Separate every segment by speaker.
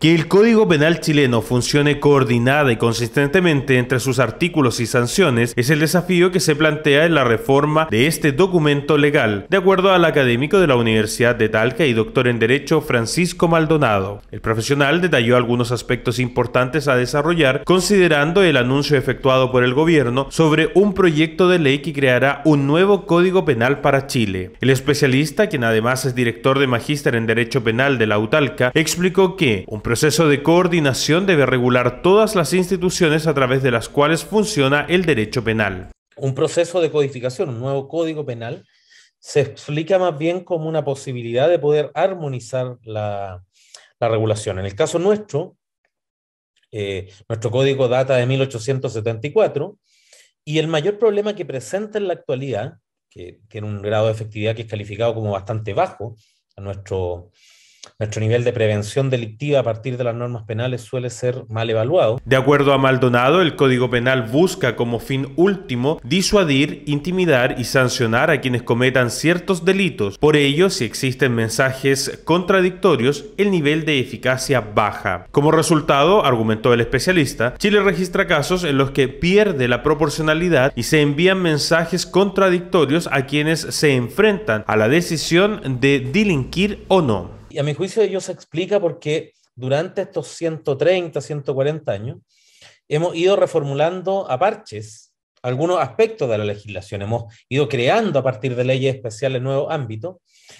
Speaker 1: Que el Código Penal chileno funcione coordinada y consistentemente entre sus artículos y sanciones es el desafío que se plantea en la reforma de este documento legal, de acuerdo al académico de la Universidad de Talca y doctor en Derecho Francisco Maldonado. El profesional detalló algunos aspectos importantes a desarrollar considerando el anuncio efectuado por el gobierno sobre un proyecto de ley que creará un nuevo Código Penal para Chile. El especialista, quien además es director de magíster en Derecho Penal de la UTALCA, explicó que proceso de coordinación debe regular todas las instituciones a través de las cuales funciona el derecho penal.
Speaker 2: Un proceso de codificación, un nuevo código penal, se explica más bien como una posibilidad de poder armonizar la, la regulación. En el caso nuestro, eh, nuestro código data de 1874 y el mayor problema que presenta en la actualidad, que tiene un grado de efectividad que es calificado como bastante bajo a nuestro, nuestro nivel de prevención delictiva a partir de las normas penales suele ser mal evaluado.
Speaker 1: De acuerdo a Maldonado, el Código Penal busca como fin último disuadir, intimidar y sancionar a quienes cometan ciertos delitos. Por ello, si existen mensajes contradictorios, el nivel de eficacia baja. Como resultado, argumentó el especialista, Chile registra casos en los que pierde la proporcionalidad y se envían mensajes contradictorios a quienes se enfrentan a la decisión de delinquir o no.
Speaker 2: Y a mi juicio ello se explica porque durante estos 130, 140 años, hemos ido reformulando a parches algunos aspectos de la legislación, hemos ido creando a partir de leyes especiales nuevos ámbitos,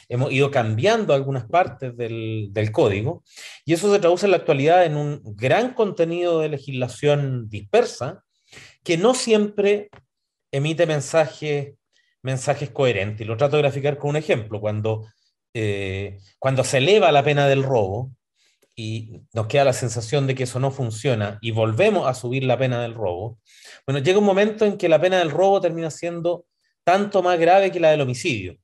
Speaker 2: hemos ido cambiando algunas partes del, código, y eso se traduce en la actualidad en un gran contenido de legislación dispersa que no siempre emite mensajes, mensajes coherentes. Y lo trato de graficar con un ejemplo. Cuando eh, cuando se eleva la pena del robo y nos queda la sensación de que eso no funciona y volvemos a subir la pena del robo, bueno, llega un momento en que la pena del robo termina siendo tanto más grave que la del homicidio.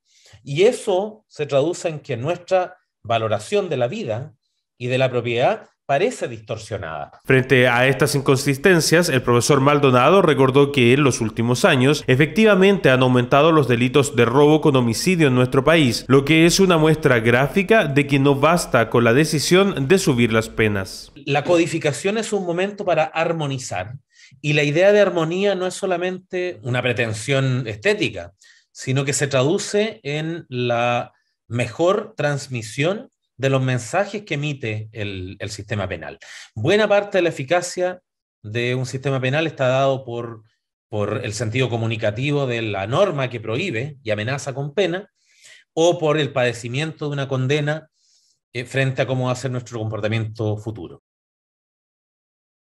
Speaker 2: Y eso se traduce en que nuestra valoración de la vida y de la propiedad parece distorsionada.
Speaker 1: Frente a estas inconsistencias, el profesor Maldonado recordó que en los últimos años efectivamente han aumentado los delitos de robo con homicidio en nuestro país, lo que es una muestra gráfica de que no basta con la decisión de subir las penas.
Speaker 2: La codificación es un momento para armonizar y la idea de armonía no es solamente una pretensión estética, sino que se traduce en la mejor transmisión de los mensajes que emite el, sistema penal. Buena parte de la eficacia de un sistema penal está dado por, por el sentido comunicativo de la norma que prohíbe y amenaza con pena, o por el padecimiento de una condena eh, frente a cómo va a ser nuestro comportamiento futuro.